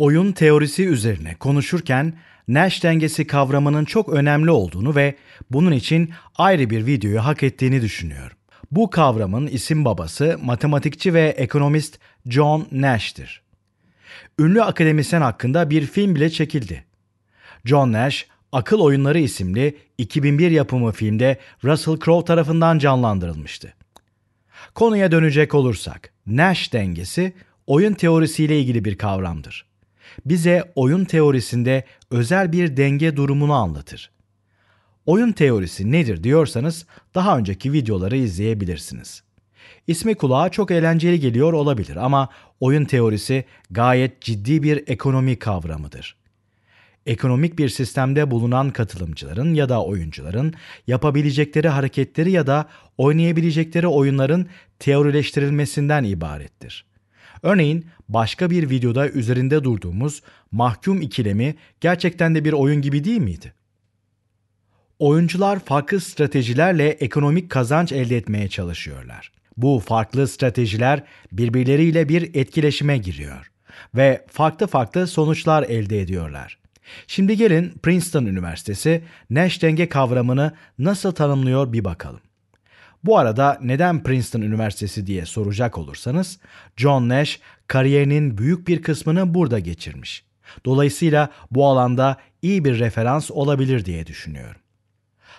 oyun teorisi üzerine konuşurken Nash dengesi kavramının çok önemli olduğunu ve bunun için ayrı bir videoyu hak ettiğini düşünüyorum. Bu kavramın isim babası matematikçi ve ekonomist John Nash'tir. Ünlü akademisyen hakkında bir film bile çekildi. John Nash, Akıl Oyunları isimli 2001 yapımı filmde Russell Crowe tarafından canlandırılmıştı. Konuya dönecek olursak, Nash dengesi oyun teorisiyle ilgili bir kavramdır bize oyun teorisinde özel bir denge durumunu anlatır. Oyun teorisi nedir diyorsanız daha önceki videoları izleyebilirsiniz. İsmi kulağa çok eğlenceli geliyor olabilir ama oyun teorisi gayet ciddi bir ekonomi kavramıdır ekonomik bir sistemde bulunan katılımcıların ya da oyuncuların yapabilecekleri hareketleri ya da oynayabilecekleri oyunların teorileştirilmesinden ibarettir. Örneğin başka bir videoda üzerinde durduğumuz mahkum ikilemi gerçekten de bir oyun gibi değil miydi? Oyuncular farklı stratejilerle ekonomik kazanç elde etmeye çalışıyorlar. Bu farklı stratejiler birbirleriyle bir etkileşime giriyor ve farklı farklı sonuçlar elde ediyorlar. Şimdi gelin Princeton Üniversitesi Nash denge kavramını nasıl tanımlıyor bir bakalım. Bu arada neden Princeton Üniversitesi diye soracak olursanız John Nash kariyerinin büyük bir kısmını burada geçirmiş. Dolayısıyla bu alanda iyi bir referans olabilir diye düşünüyorum.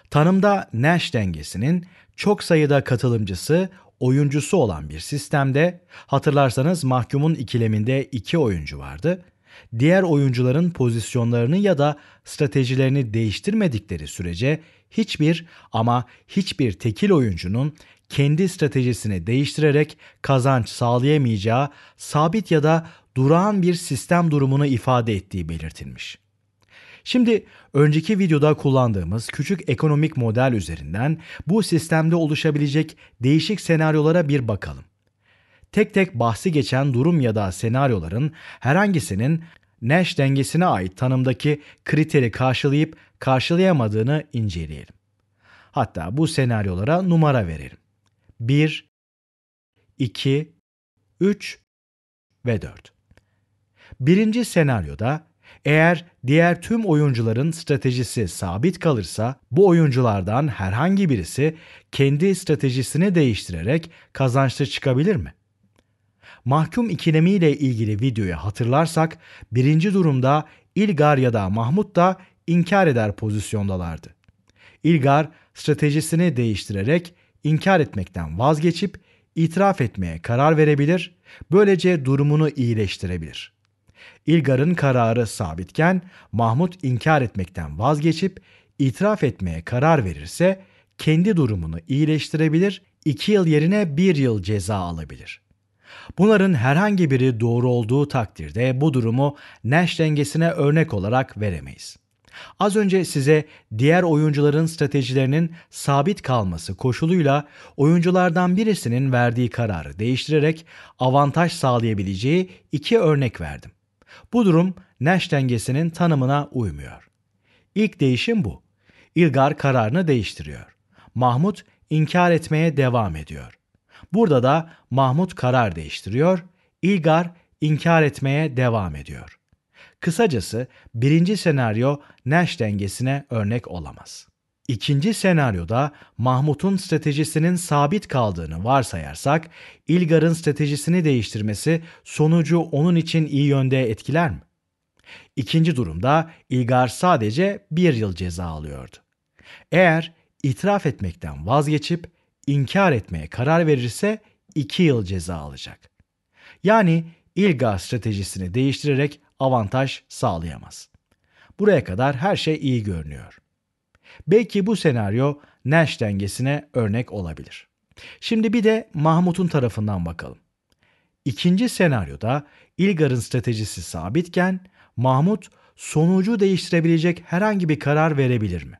Tanımda Nash dengesinin çok sayıda katılımcısı, oyuncusu olan bir sistemde hatırlarsanız mahkumun ikileminde iki oyuncu vardı. Diğer oyuncuların pozisyonlarını ya da stratejilerini değiştirmedikleri sürece hiçbir ama hiçbir tekil oyuncunun kendi stratejisini değiştirerek kazanç sağlayamayacağı sabit ya da durağan bir sistem durumunu ifade ettiği belirtilmiş. Şimdi önceki videoda kullandığımız küçük ekonomik model üzerinden bu sistemde oluşabilecek değişik senaryolara bir bakalım. Tek tek bahsi geçen durum ya da senaryoların herhangisinin Nash dengesine ait tanımdaki kriteri karşılayıp karşılayamadığını inceleyelim. Hatta bu senaryolara numara verelim. 1, 2, 3 ve 4. Birinci senaryoda eğer diğer tüm oyuncuların stratejisi sabit kalırsa bu oyunculardan herhangi birisi kendi stratejisini değiştirerek kazançlı çıkabilir mi? Mahkum ikilemiyle ilgili videoyu hatırlarsak birinci durumda İlgar ya da Mahmut da inkar eder pozisyondalardı. İlgar stratejisini değiştirerek inkar etmekten vazgeçip itiraf etmeye karar verebilir, böylece durumunu iyileştirebilir. İlgar'ın kararı sabitken Mahmut inkar etmekten vazgeçip itiraf etmeye karar verirse kendi durumunu iyileştirebilir, 2 yıl yerine 1 yıl ceza alabilir. Bunların herhangi biri doğru olduğu takdirde bu durumu Nash dengesine örnek olarak veremeyiz. Az önce size diğer oyuncuların stratejilerinin sabit kalması koşuluyla oyunculardan birisinin verdiği kararı değiştirerek avantaj sağlayabileceği iki örnek verdim. Bu durum Nash dengesinin tanımına uymuyor. İlk değişim bu. İlgar kararını değiştiriyor. Mahmut inkar etmeye devam ediyor. Burada da Mahmut karar değiştiriyor, İlgar inkar etmeye devam ediyor. Kısacası birinci senaryo Nash dengesine örnek olamaz. İkinci senaryoda Mahmut'un stratejisinin sabit kaldığını varsayarsak, İlgar'ın stratejisini değiştirmesi sonucu onun için iyi yönde etkiler mi? İkinci durumda İlgar sadece bir yıl ceza alıyordu. Eğer itiraf etmekten vazgeçip inkar etmeye karar verirse 2 yıl ceza alacak. Yani İlga stratejisini değiştirerek avantaj sağlayamaz. Buraya kadar her şey iyi görünüyor. Belki bu senaryo Nash dengesine örnek olabilir. Şimdi bir de Mahmut'un tarafından bakalım. İkinci senaryoda İlgar'ın stratejisi sabitken Mahmut sonucu değiştirebilecek herhangi bir karar verebilir mi?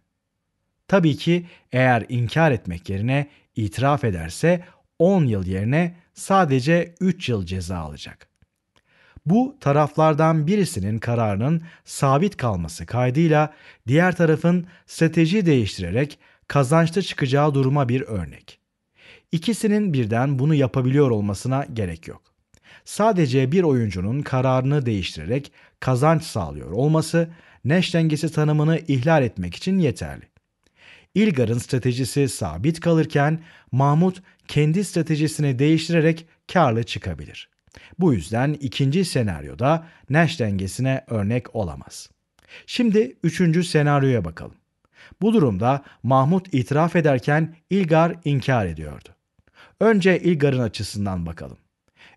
Tabii ki eğer inkar etmek yerine İtiraf ederse 10 yıl yerine sadece 3 yıl ceza alacak. Bu taraflardan birisinin kararının sabit kalması kaydıyla diğer tarafın strateji değiştirerek kazançta çıkacağı duruma bir örnek. İkisinin birden bunu yapabiliyor olmasına gerek yok. Sadece bir oyuncunun kararını değiştirerek kazanç sağlıyor olması Nash dengesi tanımını ihlal etmek için yeterli. İlgar'ın stratejisi sabit kalırken Mahmut kendi stratejisini değiştirerek karlı çıkabilir. Bu yüzden ikinci senaryoda Nash dengesine örnek olamaz. Şimdi üçüncü senaryoya bakalım. Bu durumda Mahmut itiraf ederken İlgar inkar ediyordu. Önce İlgar'ın açısından bakalım.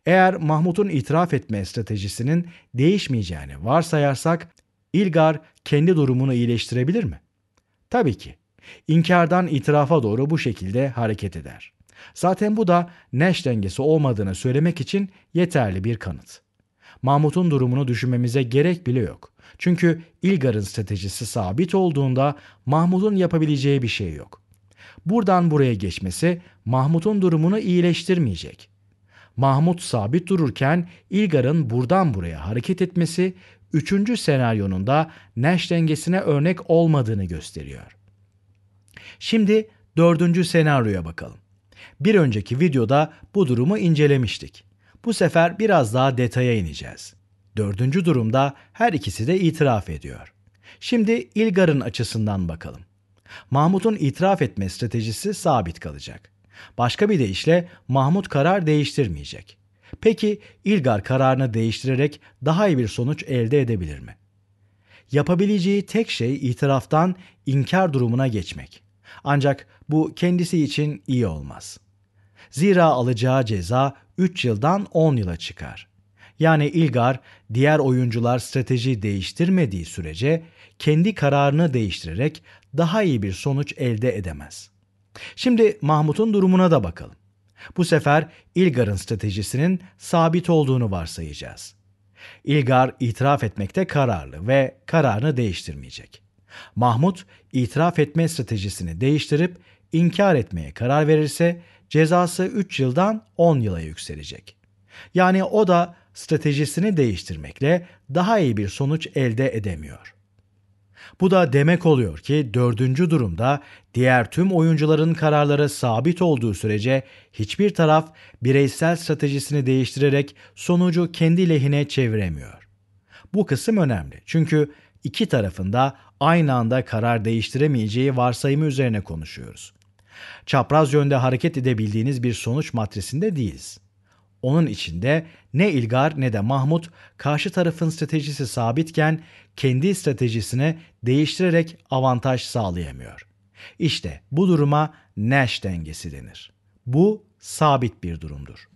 Eğer Mahmut'un itiraf etme stratejisinin değişmeyeceğini varsayarsak İlgar kendi durumunu iyileştirebilir mi? Tabii ki. İnkardan itirafa doğru bu şekilde hareket eder. Zaten bu da Nash dengesi olmadığını söylemek için yeterli bir kanıt. Mahmut'un durumunu düşünmemize gerek bile yok. Çünkü İlgar'ın stratejisi sabit olduğunda Mahmut'un yapabileceği bir şey yok. Buradan buraya geçmesi Mahmut'un durumunu iyileştirmeyecek. Mahmut sabit dururken İlgar'ın buradan buraya hareket etmesi 3. senaryonun da Nash dengesine örnek olmadığını gösteriyor. Şimdi dördüncü senaryoya bakalım. Bir önceki videoda bu durumu incelemiştik. Bu sefer biraz daha detaya ineceğiz. Dördüncü durumda her ikisi de itiraf ediyor. Şimdi İlgar'ın açısından bakalım. Mahmut'un itiraf etme stratejisi sabit kalacak. Başka bir deyişle Mahmut karar değiştirmeyecek. Peki İlgar kararını değiştirerek daha iyi bir sonuç elde edebilir mi? Yapabileceği tek şey itiraftan inkar durumuna geçmek. Ancak bu kendisi için iyi olmaz. Zira alacağı ceza 3 yıldan 10 yıla çıkar. Yani İlgar diğer oyuncular strateji değiştirmediği sürece kendi kararını değiştirerek daha iyi bir sonuç elde edemez. Şimdi Mahmut'un durumuna da bakalım. Bu sefer İlgar'ın stratejisinin sabit olduğunu varsayacağız. İlgar itiraf etmekte kararlı ve kararını değiştirmeyecek. Mahmut itiraf etme stratejisini değiştirip inkar etmeye karar verirse cezası 3 yıldan 10 yıla yükselecek. Yani o da stratejisini değiştirmekle daha iyi bir sonuç elde edemiyor. Bu da demek oluyor ki dördüncü durumda diğer tüm oyuncuların kararları sabit olduğu sürece hiçbir taraf bireysel stratejisini değiştirerek sonucu kendi lehine çeviremiyor. Bu kısım önemli çünkü iki tarafında aynı anda karar değiştiremeyeceği varsayımı üzerine konuşuyoruz. Çapraz yönde hareket edebildiğiniz bir sonuç matrisinde değiliz. Onun içinde ne İlgar ne de Mahmut karşı tarafın stratejisi sabitken kendi stratejisini değiştirerek avantaj sağlayamıyor. İşte bu duruma Nash dengesi denir. Bu sabit bir durumdur.